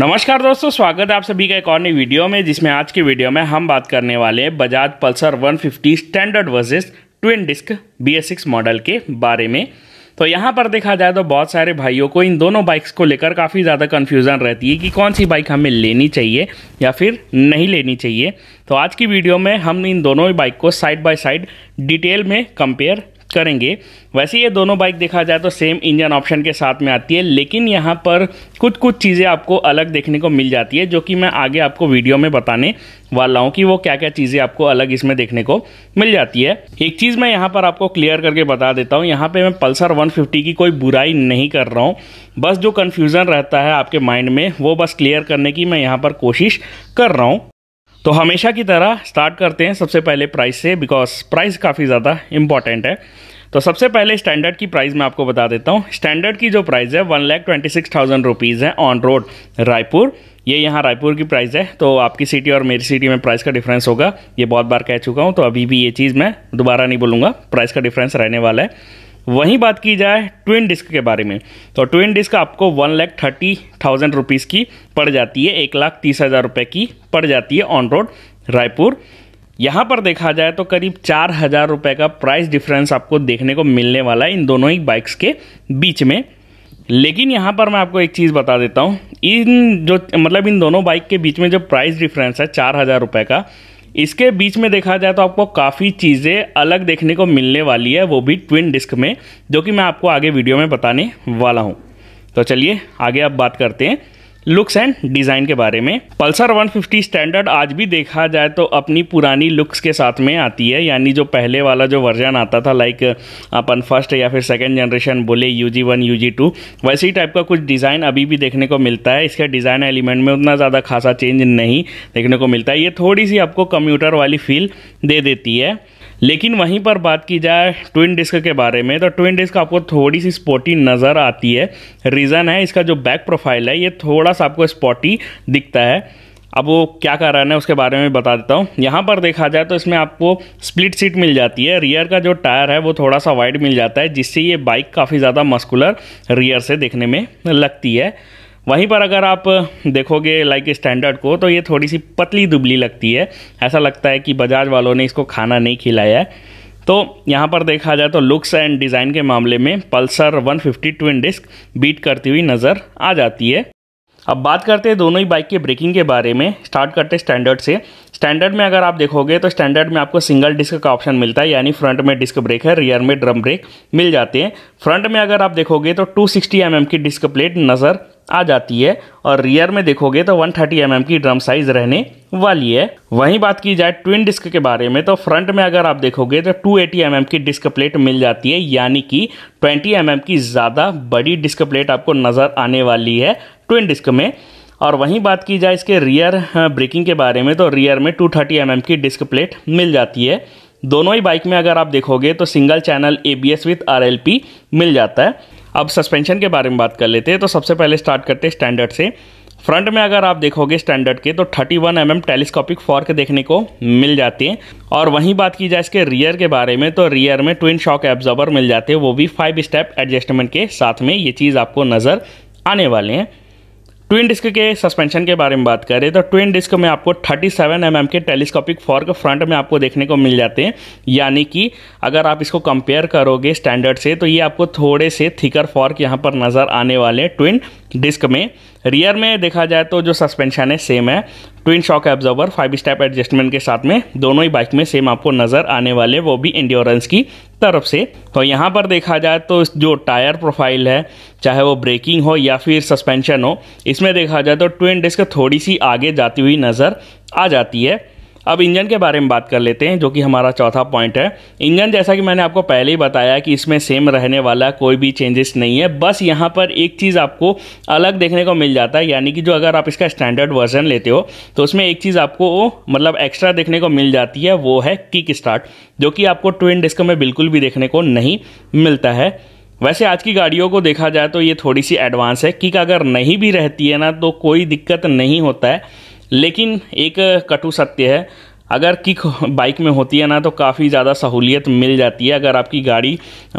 नमस्कार दोस्तों स्वागत है आप सभी का एक और नई वीडियो में जिसमें आज की वीडियो में हम बात करने वाले हैं Bajaj Pulsar 150 standard versus twin disc B model के बारे में तो यहाँ पर देखा जाए तो बहुत सारे भाइयों को इन दोनों बाइक्स को लेकर काफ़ी ज़्यादा कन्फ्यूज़न रहती है कि कौन सी बाइक हमें लेनी चाहिए या फिर नहीं लेनी चाहिए तो आज की वीडियो में हम इन दोनों ही बाइक को साइड बाय साइड डिटेल में कंपेयर करेंगे वैसे ये दोनों बाइक देखा जाए तो सेम इंजन ऑप्शन के साथ में आती है लेकिन यहाँ पर कुछ कुछ चीज़ें आपको अलग देखने को मिल जाती है जो कि मैं आगे आपको वीडियो में बताने वाला हूँ कि वो क्या क्या चीज़ें आपको अलग इसमें देखने को मिल जाती है एक चीज़ मैं यहाँ पर आपको क्लियर करके बता देता हूँ यहाँ पे मैं पल्सर वन की कोई बुराई नहीं कर रहा हूँ बस जो कन्फ्यूज़न रहता है आपके माइंड में वो बस क्लियर करने की मैं यहाँ पर कोशिश कर रहा हूँ तो हमेशा की तरह स्टार्ट करते हैं सबसे पहले प्राइस से बिकॉज प्राइस काफ़ी ज़्यादा इंपॉर्टेंट है तो सबसे पहले स्टैंडर्ड की प्राइस मैं आपको बता देता हूँ स्टैंडर्ड की जो प्राइस है one lakh twenty six thousand rupees है ऑन रोड रायपुर ये यहाँ रायपुर की प्राइस है तो आपकी सिटी और मेरी सिटी में प्राइस का डिफरेंस होगा ये बहुत बार कह चुका हूँ तो अभी भी ये चीज़ मैं दोबारा नहीं बोलूँगा प्राइस का डिफरेंस रहने वाला है वहीं बात की जाए ट्विन डिस्क के बारे में तो ट्विन डिस्क आपको one lakh thirty thousand rupees की पड़ जाती है एक लाख तीस हज़ार रुपये की पड़ जाती है ऑन रोड रायपुर यहाँ पर देखा जाए तो करीब चार हज़ार रुपये का प्राइस डिफरेंस आपको देखने को मिलने वाला है इन दोनों ही बाइक्स के बीच में लेकिन यहाँ पर मैं आपको एक चीज़ बता देता हूँ इन जो मतलब इन दोनों बाइक के बीच में जो प्राइस डिफरेंस है चार हज़ार रुपये का इसके बीच में देखा जाए तो आपको काफ़ी चीज़ें अलग देखने को मिलने वाली है वो भी ट्विन डिस्क में जो कि मैं आपको आगे वीडियो में बताने वाला हूँ तो चलिए आगे अब बात करते हैं लुक्स एंड डिज़ाइन के बारे में पल्सर 150 स्टैंडर्ड आज भी देखा जाए तो अपनी पुरानी लुक्स के साथ में आती है यानी जो पहले वाला जो वर्जन आता था लाइक अपन फर्स्ट या फिर सेकेंड जनरेशन बोले U G one U G two वैसे ही टाइप का कुछ डिज़ाइन अभी भी देखने को मिलता है इसके डिज़ाइन एलिमेंट में उतना ज़्यादा खासा चेंज नहीं देखने को मिलता है ये थोड़ी सी आपको कंप्यूटर वाली फील दे देती है लेकिन वहीं पर बात की जाए ट्विन डिस्क के बारे में तो ट्विन डिस्क आपको थोड़ी सी स्पॉटी नज़र आती है रीज़न है इसका जो बैक प्रोफाइल है ये थोड़ा सा आपको स्पॉटी दिखता है अब वो क्या कारण है उसके बारे में बता देता हूँ यहाँ पर देखा जाए तो इसमें आपको स्प्लिट सीट मिल जाती है रियर का जो टायर है वो थोड़ा सा वाइड मिल जाता है जिससे ये बाइक काफ़ी ज़्यादा मस्कुलर रियर से देखने में लगती है वहीं पर अगर आप देखोगे लाइक स्टैंडर्ड को तो ये थोड़ी सी पतली दुबली लगती है ऐसा लगता है कि बजाज वालों ने इसको खाना नहीं खिलाया है तो यहाँ पर देखा जाए तो लुक्स एंड डिज़ाइन के मामले में पल्सर 150 ट्विन डिस्क बीट करती हुई नज़र आ जाती है अब बात करते हैं दोनों ही बाइक के ब्रेकिंग के बारे में स्टार्ट करते हैं स्टैंडर्ड से स्टैंडर्ड में अगर आप देखोगे तो स्टैंडर्ड में आपको सिंगल डिस्क का ऑप्शन मिलता है यानी फ्रंट में डिस्क ब्रेक है रियर में ड्रम ब्रेक मिल जाते हैं फ्रंट में अगर आप देखोगे तो 260 सिक्सटी mm की डिस्क प्लेट नज़र आ जाती है और रियर में देखोगे तो 130 थर्टी mm की ड्रम साइज रहने वाली है वहीं बात की जाए ट्विन डिस्क के बारे में तो फ्रंट में अगर आप देखोगे तो 280 एटी mm की डिस्क प्लेट मिल जाती है यानी कि 20 एम mm की ज़्यादा बड़ी डिस्क प्लेट आपको नज़र आने वाली है ट्विन डिस्क में और वहीं बात की जाए इसके रियर ब्रेकिंग हाँ, के बारे में तो रियर में 230 थर्टी mm की डिस्क प्लेट मिल जाती है दोनों ही बाइक में अगर आप देखोगे तो single channel A B S with R L P मिल जाता है अब सस्पेंशन के बारे में बात कर लेते हैं तो सबसे पहले स्टार्ट करते हैं स्टैंडर्ड से फ्रंट में अगर आप देखोगे स्टैंडर्ड के तो 31 वन mm टेलीस्कोपिक फॉर्क देखने को मिल जाते हैं और वहीं बात की जाए इसके रियर के बारे में तो रियर में ट्विन शॉक एब्जॉर्बर मिल जाते हैं वो भी फाइव स्टेप एडजस्टमेंट के साथ में ये चीज़ आपको नज़र आने वाले हैं ट्विन डिस्क के सस्पेंशन के बारे में बात करें तो ट्विन डिस्क में आपको 37 सेवन mm के टेलीस्कोपिक फॉर्क फ्रंट में आपको देखने को मिल जाते हैं यानी कि अगर आप इसको कंपेयर करोगे स्टैंडर्ड से तो ये आपको थोड़े से थिकर फॉर्क यहाँ पर नज़र आने वाले हैं ट्विन डिस्क में रियर में देखा जाए तो जो सस्पेंशन है सेम है twin shock absorber five step adjustment के साथ में दोनों ही बाइक में सेम आपको नज़र आने वाले वो भी इंड्योरेंस की तरफ से तो यहाँ पर देखा जाए तो जो टायर प्रोफाइल है चाहे वो ब्रेकिंग हो या फिर सस्पेंशन हो इसमें देखा जाए तो ट्विन डिस्क थोड़ी सी आगे जाती हुई नज़र आ जाती है अब इंजन के बारे में बात कर लेते हैं जो कि हमारा चौथा पॉइंट है इंजन जैसा कि मैंने आपको पहले ही बताया कि इसमें सेम रहने वाला कोई भी चेंजेस नहीं है बस यहाँ पर एक चीज़ आपको अलग देखने को मिल जाता है यानी कि जो अगर आप इसका स्टैंडर्ड वर्जन लेते हो तो उसमें एक चीज़ आपको मतलब एक्स्ट्रा देखने को मिल जाती है वो है किक स्टार्ट जो कि आपको ट्विन डिस्क में बिल्कुल भी देखने को नहीं मिलता है वैसे आज की गाड़ियों को देखा जाए तो ये थोड़ी सी एडवांस है किक अगर नहीं भी रहती है ना तो कोई दिक्कत नहीं होता है लेकिन एक कटु सत्य है अगर किक बाइक में होती है ना तो काफ़ी ज़्यादा सहूलियत मिल जाती है अगर आपकी गाड़ी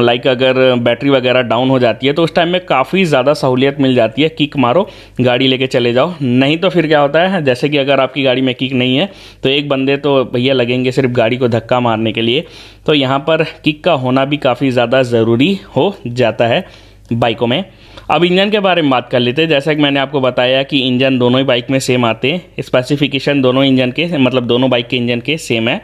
लाइक अगर बैटरी वगैरह डाउन हो जाती है तो उस टाइम में काफ़ी ज़्यादा सहूलियत मिल जाती है किक मारो गाड़ी लेके चले जाओ नहीं तो फिर क्या होता है जैसे कि अगर आपकी गाड़ी में किक नहीं है तो एक बंदे तो भैया लगेंगे सिर्फ गाड़ी को धक्का मारने के लिए तो यहाँ पर किक का होना भी काफ़ी ज़्यादा ज़रूरी हो जाता है बाइकों में अब इंजन के बारे में बात कर लेते हैं जैसा कि मैंने आपको बताया कि इंजन दोनों ही बाइक में सेम आते हैं स्पेसिफिकेशन दोनों इंजन के मतलब दोनों बाइक के इंजन के सेम है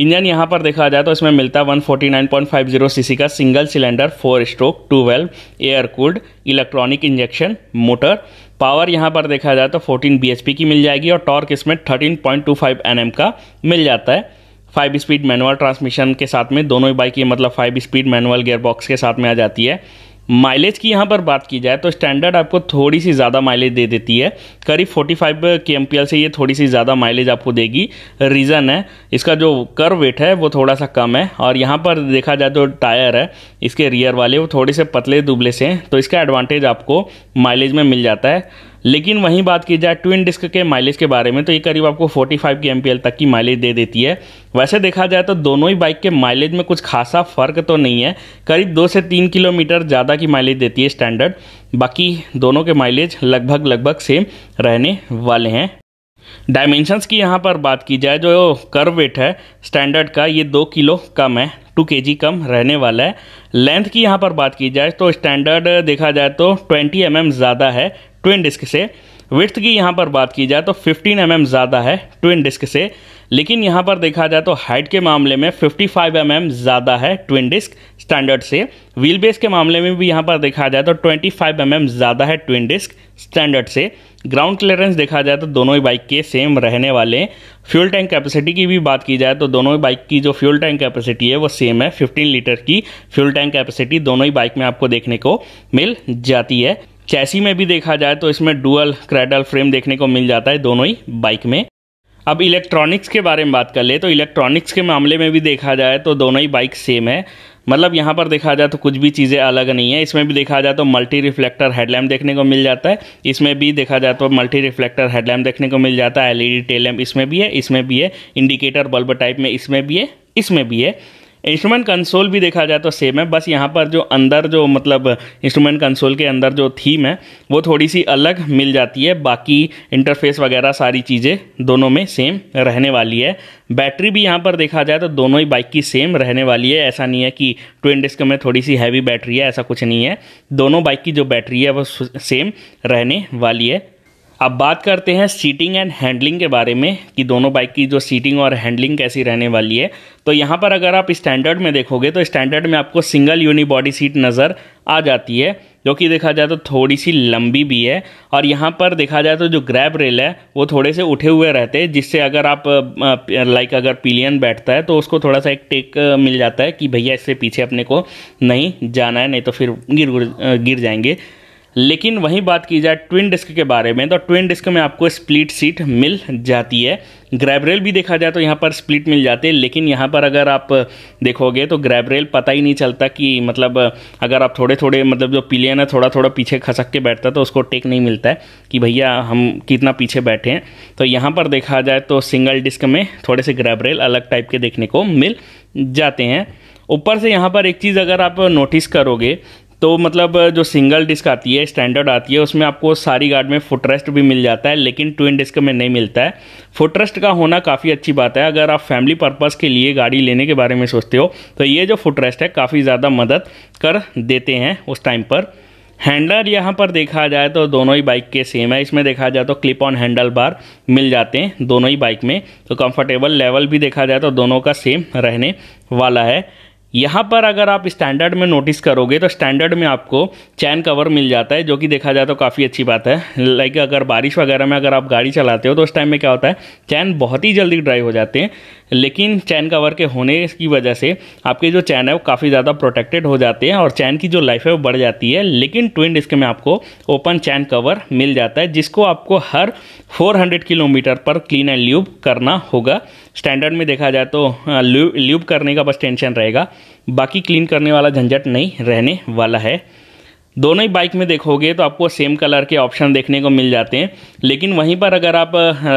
इंजन यहाँ पर देखा जाए तो इसमें मिलता है 149.50 सीसी का single cylinder four stroke two valve air cooled electronic injection motor power यहाँ पर देखा जाए तो 14 bhp की मिल जाएगी और टॉर्क इसमें 13.25 nm का मिल जाता है फाइव स्पीड मैनुअल ट्रांसमिशन के साथ में दोनों ही बाइक ये मतलब five speed manual gearbox के साथ में आ जाती है माइलेज की यहाँ पर बात की जाए तो स्टैंडर्ड आपको थोड़ी सी ज़्यादा माइलेज दे देती है करीब 45 फाइव के एम से ये थोड़ी सी ज़्यादा माइलेज आपको देगी रीज़न है इसका जो कर वेट है वो थोड़ा सा कम है और यहाँ पर देखा जाए तो टायर है इसके रियर वाले वो थोड़े से पतले दुबले से हैं तो इसका एडवांटेज आपको माइलेज में मिल जाता है लेकिन वहीं बात की जाए ट्विन डिस्क के माइलेज के बारे में तो ये करीब आपको 45 की एम तक की माइलेज दे देती है वैसे देखा जाए तो दोनों ही बाइक के माइलेज में कुछ खासा फ़र्क तो नहीं है करीब दो से तीन किलोमीटर ज़्यादा की माइलेज देती है स्टैंडर्ड बाकी दोनों के माइलेज लगभग लगभग सेम रहने वाले हैं डायमेंशंस की यहाँ पर बात की जाए जो कर्व वेट है स्टैंडर्ड का ये दो किलो कम है टू के जी कम रहने वाला है लेंथ की यहाँ पर बात की जाए तो स्टैंडर्ड देखा जाए तो 20 एम mm ज़्यादा है ट्विन डिस्क से विथ की यहाँ पर बात की जाए तो 15 एम mm ज़्यादा है ट्विन डिस्क से लेकिन यहाँ पर देखा जाए तो हाइट के मामले में 55 फाइव mm ज़्यादा है ट्विन डिस्क स्टैंडर्ड से व्हील बेस के मामले में भी यहाँ पर देखा जाए तो 25 फाइव mm ज़्यादा है ट्विन डिस्क स्टैंडर्ड से ग्राउंड क्लियरेंस देखा जाए तो दोनों ही बाइक के सेम रहने वाले हैं फ्यूल टैंक कैपेसिटी की भी बात की जाए तो दोनों ही बाइक की जो फ्यूल टैंक कैपेसिटी है वो सेम है 15 लीटर की फ्यूल टैंक कैपेसिटी दोनों ही बाइक में आपको देखने को मिल जाती है चैसी में भी देखा जाए तो इसमें डुअल क्रेडल फ्रेम देखने को मिल जाता है दोनों ही बाइक में अब इलेक्ट्रॉनिक्स के बारे में बात कर ले तो इलेक्ट्रॉनिक्स के मामले में भी देखा जाए तो दोनों ही बाइक सेम है मतलब यहाँ पर देखा जाए तो कुछ भी चीज़ें अलग नहीं है इसमें भी देखा जाए तो मल्टी रिफ्लेक्टर हेडलैम्प देखने को मिल जाता है इसमें भी देखा जाए तो मल्टी रिफ्लेक्टर हेडलैम्प देखने को मिल जाता है एलईडी टेल लैम्प इसमें भी है इसमें भी है इंडिकेटर बल्ब टाइप में इसमें भी है इसमें भी है इंस्ट्रूमेंट कंसोल भी देखा जाए तो सेम है बस यहाँ पर जो अंदर जो मतलब इंस्ट्रूमेंट कंसोल के अंदर जो थीम है वो थोड़ी सी अलग मिल जाती है बाकी इंटरफेस वगैरह सारी चीज़ें दोनों में सेम रहने वाली है बैटरी भी यहाँ पर देखा जाए तो दोनों ही बाइक की सेम रहने वाली है ऐसा नहीं है कि ट्विन डिस्क में थोड़ी सी हैवी बैटरी है ऐसा कुछ नहीं है दोनों बाइक की जो बैटरी है वो सेम रहने वाली है अब बात करते हैं सीटिंग एंड हैंडलिंग के बारे में कि दोनों बाइक की जो सीटिंग और हैंडलिंग कैसी रहने वाली है तो यहाँ पर अगर आप स्टैंडर्ड में देखोगे तो स्टैंडर्ड में आपको सिंगल यूनिबॉडी सीट नज़र आ जाती है जो कि देखा जाए तो थोड़ी सी लंबी भी है और यहाँ पर देखा जाए तो जो ग्रैब रेल है वो थोड़े से उठे हुए रहते हैं जिससे अगर आप लाइक अगर पिलियन बैठता है तो उसको थोड़ा सा एक टेक मिल जाता है कि भैया इससे पीछे अपने को नहीं जाना है नहीं तो फिर गिर गिर जाएंगे लेकिन वहीं बात की जाए ट्विन डिस्क के बारे में तो ट्विन डिस्क में आपको स्प्लिट सीट मिल जाती है ग्रैबरेल भी देखा जाए तो यहाँ पर स्प्लिट मिल जाते हैं लेकिन यहाँ पर अगर आप देखोगे तो ग्रैबरेल पता ही नहीं चलता कि मतलब अगर आप थोड़े थोड़े मतलब जो पिलियन है थोड़ा थोड़ा पीछे खसक के बैठता है तो उसको टेक नहीं मिलता है कि भैया हम कितना पीछे बैठे हैं तो यहाँ पर देखा जाए तो सिंगल डिस्क में थोड़े से ग्रैबरेल अलग टाइप के देखने को मिल जाते हैं ऊपर से यहाँ पर एक चीज़ अगर आप नोटिस करोगे तो मतलब जो सिंगल डिस्क आती है स्टैंडर्ड आती है उसमें आपको सारी गार्ड में फुटरेस्ट भी मिल जाता है लेकिन ट्विन डिस्क में नहीं मिलता है फुटरेस्ट का होना काफ़ी अच्छी बात है अगर आप फैमिली पर्पज़ के लिए गाड़ी लेने के बारे में सोचते हो तो ये जो फुटरेस्ट है काफ़ी ज़्यादा मदद कर देते हैं उस टाइम पर हैंडलर यहाँ पर देखा जाए तो दोनों ही बाइक के सेम है इसमें देखा जाए तो क्लिप ऑन हैंडल बार मिल जाते हैं दोनों ही बाइक में तो कंफर्टेबल लेवल भी देखा जाए तो दोनों का सेम रहने वाला है यहाँ पर अगर आप स्टैंडर्ड में नोटिस करोगे तो स्टैंडर्ड में आपको चैन कवर मिल जाता है जो कि देखा जाए तो काफ़ी अच्छी बात है लाइक अगर बारिश वगैरह में अगर आप गाड़ी चलाते हो तो उस टाइम में क्या होता है चैन बहुत ही जल्दी ड्राई हो जाते हैं लेकिन चैन कवर के होने की वजह से आपके जो चैन है वो काफ़ी ज़्यादा प्रोटेक्टेड हो जाते हैं और चैन की जो लाइफ है वो बढ़ जाती है लेकिन ट्विन डिस्क में आपको ओपन चैन कवर मिल जाता है जिसको आपको हर 400 किलोमीटर पर क्लीन एंड ल्यूब करना होगा स्टैंडर्ड में देखा जाए तो ल्यूब करने का बस टेंशन रहेगा बाकी क्लीन करने वाला झंझट नहीं रहने वाला है दोनों ही बाइक में देखोगे तो आपको सेम कलर के ऑप्शन देखने को मिल जाते हैं लेकिन वहीं पर अगर आप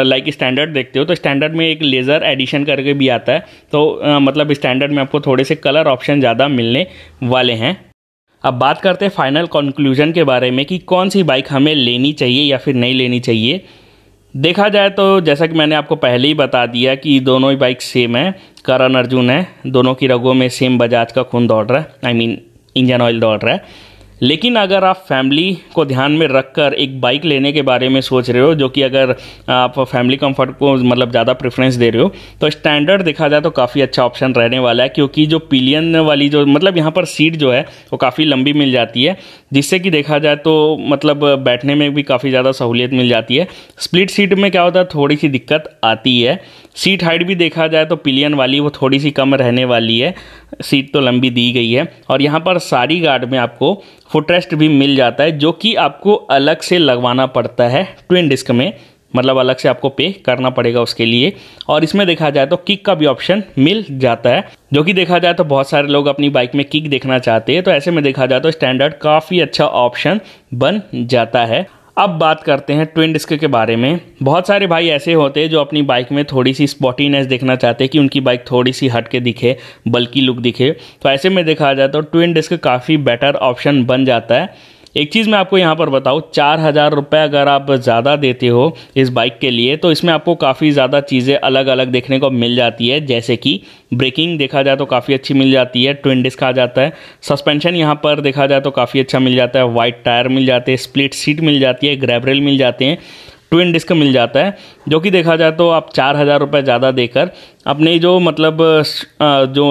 लाइक स्टैंडर्ड देखते हो तो स्टैंडर्ड में एक लेज़र एडिशन करके भी आता है तो आ, मतलब स्टैंडर्ड में आपको थोड़े से कलर ऑप्शन ज़्यादा मिलने वाले हैं अब बात करते हैं फाइनल कंक्लूजन के बारे में कि कौन सी बाइक हमें लेनी चाहिए या फिर नहीं लेनी चाहिए देखा जाए तो जैसा कि मैंने आपको पहले ही बता दिया कि दोनों ही बाइक सेम है करण अर्जुन है दोनों की रगों में सेम बजाज का खून दौड़ रहा है आई मीन इंजन ऑयल दौड़ रहा है लेकिन अगर आप फैमिली को ध्यान में रखकर एक बाइक लेने के बारे में सोच रहे हो जो कि अगर आप फैमिली कंफर्ट को मतलब ज़्यादा प्रेफरेंस दे रहे हो तो स्टैंडर्ड देखा जाए तो काफ़ी अच्छा ऑप्शन रहने वाला है क्योंकि जो पिलियन वाली जो मतलब यहाँ पर सीट जो है वो काफ़ी लंबी मिल जाती है जिससे कि देखा जाए तो मतलब बैठने में भी काफ़ी ज़्यादा सहूलियत मिल जाती है स्प्लिट सीट में क्या होता है थोड़ी सी दिक्कत आती है सीट हाइट भी देखा जाए तो पिलियन वाली वो थोड़ी सी कम रहने वाली है सीट तो लंबी दी गई है और यहाँ पर सारी गार्ड में आपको फुटरेस्ट भी मिल जाता है जो कि आपको अलग से लगवाना पड़ता है ट्विन डिस्क में मतलब अलग से आपको पे करना पड़ेगा उसके लिए और इसमें देखा जाए तो किक का भी ऑप्शन मिल जाता है जो कि देखा जाए तो बहुत सारे लोग अपनी बाइक में किक देखना चाहते हैं तो ऐसे में देखा जाए तो स्टैंडर्ड काफ़ी अच्छा ऑप्शन बन जाता है अब बात करते हैं ट्विन डिस्क के बारे में बहुत सारे भाई ऐसे होते हैं जो अपनी बाइक में थोड़ी सी स्पॉटीनेस देखना चाहते हैं कि उनकी बाइक थोड़ी सी हट के दिखे बल्कि लुक दिखे तो ऐसे में देखा जाए तो ट्विन डिस्क काफ़ी बेटर ऑप्शन बन जाता है एक चीज़ मैं आपको यहाँ पर बताऊँ चार हज़ार रुपये अगर आप ज़्यादा देते हो इस बाइक के लिए तो इसमें आपको काफ़ी ज़्यादा चीज़ें अलग अलग देखने को मिल जाती है जैसे कि ब्रेकिंग देखा जाए तो काफ़ी अच्छी मिल जाती है ट्विन डिस्क आ जाता है सस्पेंशन यहाँ पर देखा जाए तो काफ़ी अच्छा मिल जाता है वाइट टायर मिल जाते हैं स्प्लिट सीट मिल जाती है ग्रेबरेल मिल जाते हैं ट्विन डिस्क मिल जाता है जो कि देखा जाए तो आप चार हज़ार रुपये ज़्यादा देकर अपने जो मतलब जो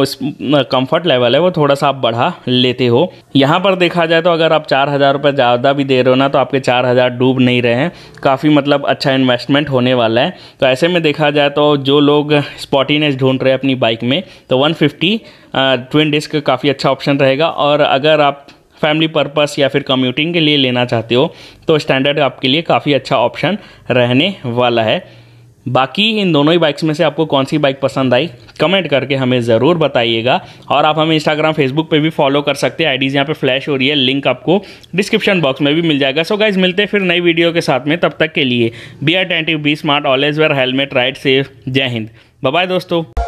कंफर्ट लेवल है वो थोड़ा सा आप बढ़ा लेते हो यहाँ पर देखा जाए तो अगर आप चार हज़ार रुपये ज़्यादा भी दे रहे हो ना तो आपके चार हज़ार डूब नहीं रहे हैं काफ़ी मतलब अच्छा इन्वेस्टमेंट होने वाला है तो ऐसे में देखा जाए तो जो लोग स्पॉटीनेस ढूंढ रहे हैं अपनी बाइक में तो वन फिफ्टी ट्विन डिस्क काफ़ी अच्छा ऑप्शन रहेगा और अगर आप फैमिली पर्पस या फिर कम्यूटिंग के लिए लेना चाहते हो तो स्टैंडर्ड आपके लिए काफ़ी अच्छा ऑप्शन रहने वाला है बाकी इन दोनों ही बाइक्स में से आपको कौन सी बाइक पसंद आई कमेंट करके हमें ज़रूर बताइएगा और आप हमें इंस्टाग्राम फेसबुक पे भी फॉलो कर सकते हैं आईडीज़ यहाँ पे फ्लैश हो रही है लिंक आपको डिस्क्रिप्शन बॉक्स में भी मिल जाएगा सो गाइज मिलते हैं फिर नई वीडियो के साथ में तब तक के लिए be attentive be smart always wear helmet ride safe जय हिंद बाय दोस्तों